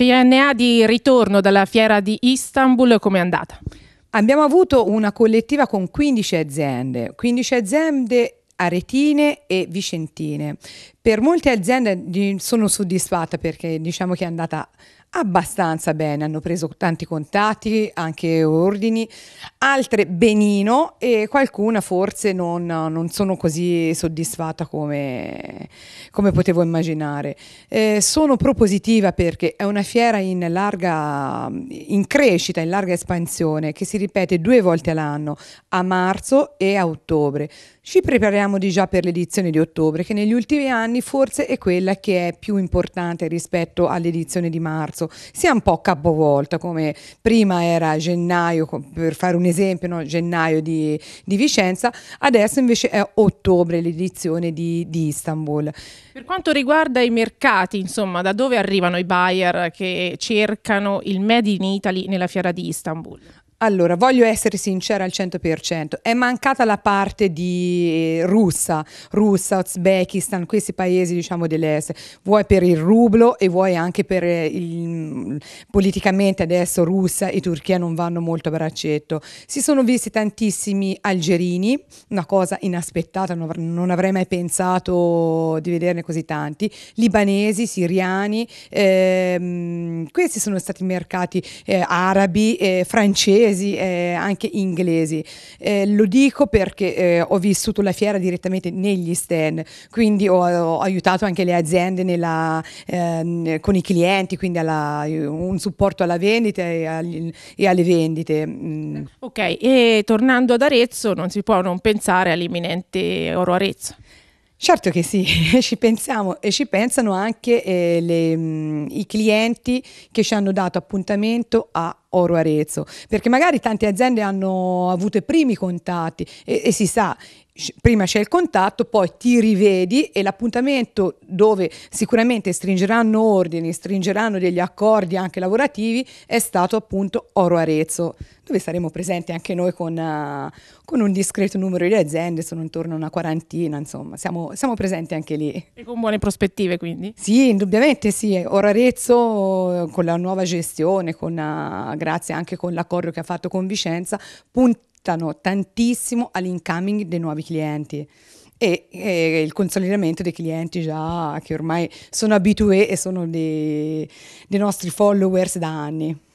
CNA di ritorno dalla fiera di Istanbul, come è andata? Abbiamo avuto una collettiva con 15 aziende, 15 aziende aretine e vicentine. Per molte aziende sono soddisfatta perché diciamo che è andata abbastanza bene, hanno preso tanti contatti, anche ordini, altre benino e qualcuna forse non, non sono così soddisfatta come, come potevo immaginare. Eh, sono propositiva perché è una fiera in larga in crescita, in larga espansione che si ripete due volte all'anno, a marzo e a ottobre. Ci prepariamo di già per l'edizione di ottobre che negli ultimi anni forse è quella che è più importante rispetto all'edizione di marzo marzo sia un po' capovolta come prima era gennaio, per fare un esempio, no? gennaio di, di Vicenza, adesso invece è ottobre l'edizione di, di Istanbul. Per quanto riguarda i mercati, insomma, da dove arrivano i buyer che cercano il Made in Italy nella fiera di Istanbul? Allora, voglio essere sincera al 100%, è mancata la parte di eh, russa, russa, Uzbekistan, questi paesi diciamo dell'est, vuoi per il rublo e vuoi anche per eh, il, mm, politicamente adesso Russia e Turchia non vanno molto a braccetto. Si sono visti tantissimi algerini, una cosa inaspettata, non avrei mai pensato di vederne così tanti, libanesi, siriani, ehm, questi sono stati mercati eh, arabi, eh, francesi, francesi e anche inglesi. Eh, lo dico perché eh, ho vissuto la fiera direttamente negli stand, quindi ho, ho aiutato anche le aziende nella, eh, con i clienti, quindi alla, un supporto alla vendita e, agli, e alle vendite. Mm. Ok, e tornando ad Arezzo non si può non pensare all'imminente Oro Arezzo. Certo che sì, ci pensiamo e ci pensano anche eh, le, mh, mm, i clienti che ci hanno dato appuntamento a Oro Arezzo, perché magari tante aziende hanno avuto i primi contatti e, e si sa, prima c'è il contatto, poi ti rivedi e l'appuntamento dove sicuramente stringeranno ordini, stringeranno degli accordi anche lavorativi, è stato appunto Oro Arezzo, dove saremo presenti anche noi con, uh, con un discreto numero di aziende, sono intorno a una quarantina, insomma, siamo siamo, presenti anche lì. E con buone prospettive quindi? Sì, indubbiamente sì. Ora Arezzo con la nuova gestione, con, eh, grazie anche con l'accordo che ha fatto con Vicenza, puntano tantissimo all'incoming dei nuovi clienti. E, e, il consolidamento dei clienti già che ormai sono abitué e sono dei, dei nostri followers da anni.